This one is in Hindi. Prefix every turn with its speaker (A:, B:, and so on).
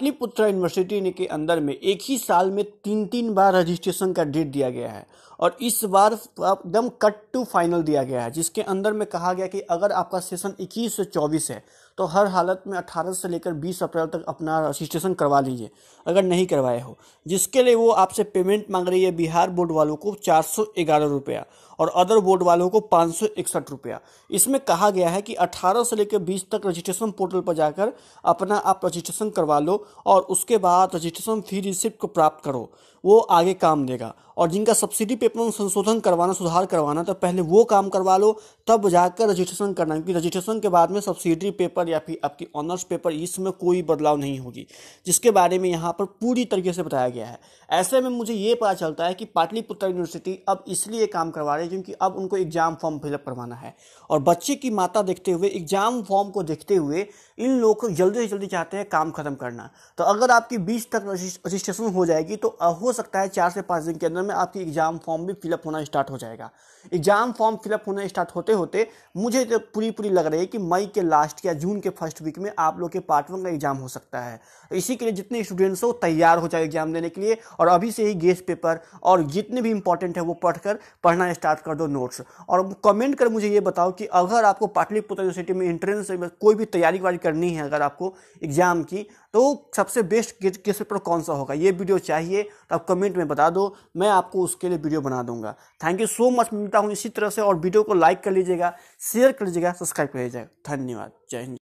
A: पाटलिपुत्र यूनिवर्सिटी के अंदर में एक ही साल में तीन तीन बार रजिस्ट्रेशन का डेट दिया गया है और इस बार एकदम कट टू फाइनल दिया गया है जिसके अंदर में कहा गया कि अगर आपका सेशन इक्कीस से चौबीस है तो हर हालत में 18 से लेकर 20 अप्रैल तक अपना रजिस्ट्रेशन करवा लीजिए अगर नहीं करवाए हो जिसके लिए वो आपसे पेमेंट मांग रही है बिहार बोर्ड वालों को चार सौ ग्यारह रुपया और अदर बोर्ड वालों को पाँच सौ इकसठ रुपया इसमें कहा गया है कि 18 से लेकर 20 तक रजिस्ट्रेशन पोर्टल पर जाकर अपना आप रजिस्ट्रेशन करवा लो और उसके बाद रजिस्ट्रेशन फी रिसिप्ट को प्राप्त करो वो आगे काम देगा और जिनका सब्सिडी पेपर में संशोधन करवाना सुधार करवाना तो पहले वो काम करवा लो तब जाकर रजिस्ट्रेशन करना क्योंकि रजिस्ट्रेशन के बाद में सब्सिडी पेपर या फिर आपकी ऑनर्स पेपर इसमें कोई बदलाव नहीं होगी जिसके बारे में यहाँ पर पूरी तरीके से बताया गया है ऐसे में मुझे ये पता चलता है कि पाटलिपुत्र यूनिवर्सिटी अब इसलिए काम करवा रही है क्योंकि अब उनको एग्ज़ाम फॉर्म फिलअप करवाना है और बच्चे की माता देखते हुए एग्ज़ाम फॉर्म को देखते हुए इन लोग को जल्दी से जल्दी चाहते हैं काम ख़त्म करना तो अगर आपकी बीस तक रजिस्ट्रेशन हो जाएगी तो हो सकता है चार से पाँच दिन के अंदर में में आपकी एग्ज़ाम फॉर्म भी फिलअप होना स्टार्ट हो जाएगा एग्ज़ाम फॉर्म फिलअप होना स्टार्ट होते होते मुझे तो पूरी पूरी लग रही है कि मई के लास्ट या जून के फर्स्ट वीक में आप लोग के पार्ट वन का एग्ज़ाम हो सकता है तो इसी के लिए जितने स्टूडेंट्स हो तैयार हो जाए एग्ज़ाम देने के लिए और अभी से ही गेस्ट पेपर और जितने भी इंपॉर्टेंट है वो पढ़कर पढ़ना स्टार्ट कर दो नोट्स और कमेंट कर मुझे ये बताओ कि अगर आपको पाटलिपुत्र यूनिवर्सिटी में इंट्रेंस कोई भी तैयारी वारी करनी है अगर आपको एग्ज़ाम की तो सबसे बेस्ट गेस्ट पेपर कौन सा होगा ये वीडियो चाहिए तो आप कमेंट में बता दो मैं आपको उसके लिए वीडियो बना दूंगा थैंक यू सो मच मिलता हूँ इसी तरह से और वीडियो को लाइक कर लीजिएगा शेयर कर लीजिएगा सब्सक्राइब कर लीजिएगा धन्यवाद जय हिंद